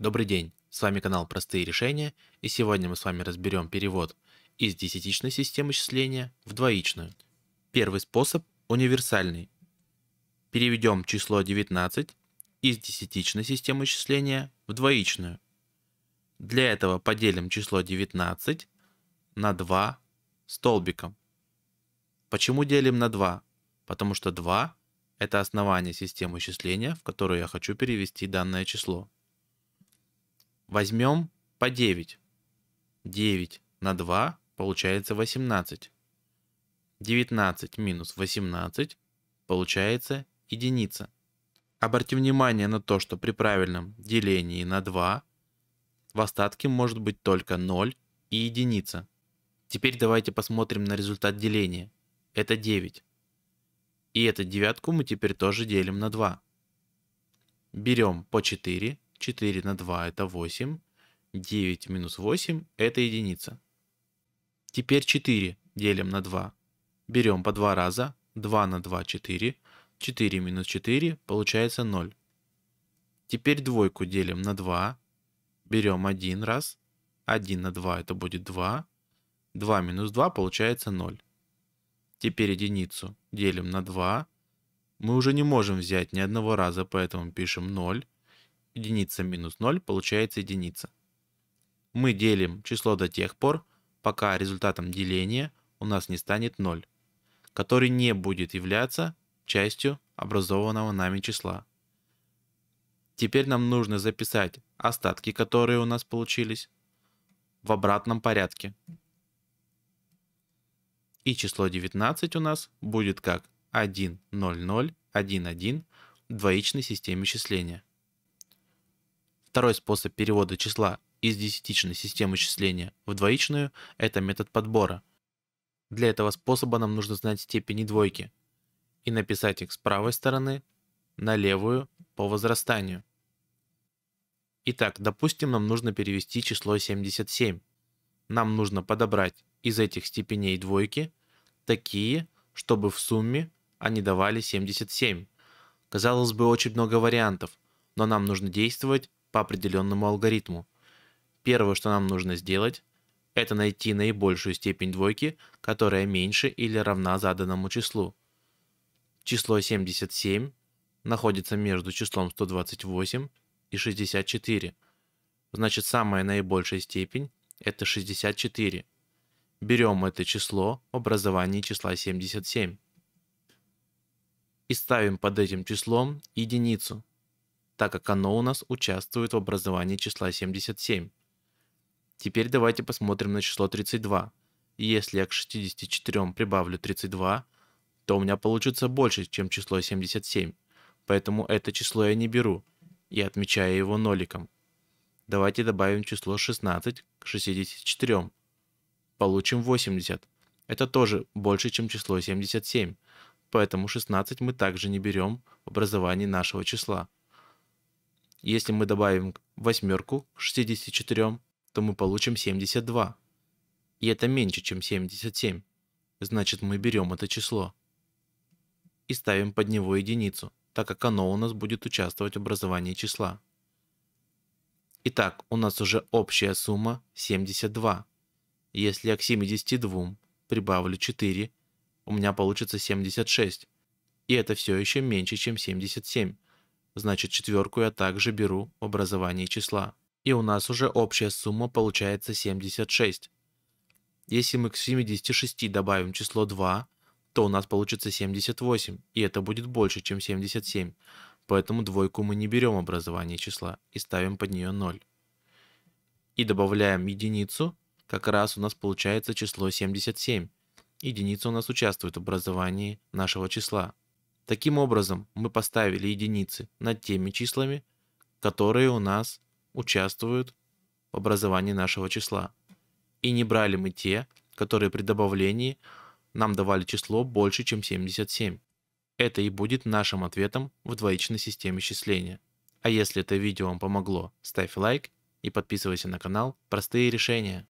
Добрый день, с вами канал Простые решения, и сегодня мы с вами разберем перевод из десятичной системы числения в двоичную. Первый способ универсальный. Переведем число 19 из десятичной системы числения в двоичную. Для этого поделим число 19 на 2 столбиком. Почему делим на 2? Потому что 2 – это основание системы числения, в которую я хочу перевести данное число. Возьмем по 9. 9 на 2 получается 18. 19 минус 18 получается единица. Обратим внимание на то, что при правильном делении на 2 в остатке может быть только 0 и единица. Теперь давайте посмотрим на результат деления. Это 9. И эту девятку мы теперь тоже делим на 2. Берем по 4 4 на 2 это 8. 9 минус 8 это единица. Теперь 4 делим на 2. Берем по 2 раза. 2 на 2 4. 4 минус 4 получается 0. Теперь двойку делим на 2. Берем 1 раз. 1 на 2 это будет 2. 2 минус 2 получается 0. Теперь единицу делим на 2. Мы уже не можем взять ни одного раза, поэтому пишем 0 единица минус 0 получается единица. Мы делим число до тех пор, пока результатом деления у нас не станет 0, который не будет являться частью образованного нами числа. Теперь нам нужно записать остатки, которые у нас получились, в обратном порядке. И число 19 у нас будет как 1, 0, 0, 1, 1 в двоичной системе числения. Второй способ перевода числа из десятичной системы числения в двоичную – это метод подбора. Для этого способа нам нужно знать степени двойки и написать их с правой стороны на левую по возрастанию. Итак, допустим, нам нужно перевести число 77. Нам нужно подобрать из этих степеней двойки такие, чтобы в сумме они давали 77. Казалось бы, очень много вариантов, но нам нужно действовать по определенному алгоритму. Первое, что нам нужно сделать, это найти наибольшую степень двойки, которая меньше или равна заданному числу. Число 77 находится между числом 128 и 64. Значит, самая наибольшая степень – это 64. Берем это число в образовании числа 77 и ставим под этим числом единицу – так как оно у нас участвует в образовании числа 77. Теперь давайте посмотрим на число 32. И если я к 64 прибавлю 32, то у меня получится больше, чем число 77. Поэтому это число я не беру и отмечаю его ноликом. Давайте добавим число 16 к 64. Получим 80. Это тоже больше, чем число 77. Поэтому 16 мы также не берем в образовании нашего числа. Если мы добавим восьмерку к 64, то мы получим 72. И это меньше, чем 77. Значит, мы берем это число и ставим под него единицу, так как оно у нас будет участвовать в образовании числа. Итак, у нас уже общая сумма 72. Если я к 72 прибавлю 4, у меня получится 76. И это все еще меньше, чем 77 значит четверку я также беру в образовании числа. И у нас уже общая сумма получается 76. Если мы к 76 добавим число 2, то у нас получится 78, и это будет больше, чем 77. Поэтому двойку мы не берем образование числа и ставим под нее 0. И добавляем единицу, как раз у нас получается число 77. Единица у нас участвует в образовании нашего числа, Таким образом, мы поставили единицы над теми числами, которые у нас участвуют в образовании нашего числа. И не брали мы те, которые при добавлении нам давали число больше, чем 77. Это и будет нашим ответом в двоичной системе счисления. А если это видео вам помогло, ставь лайк и подписывайся на канал «Простые решения».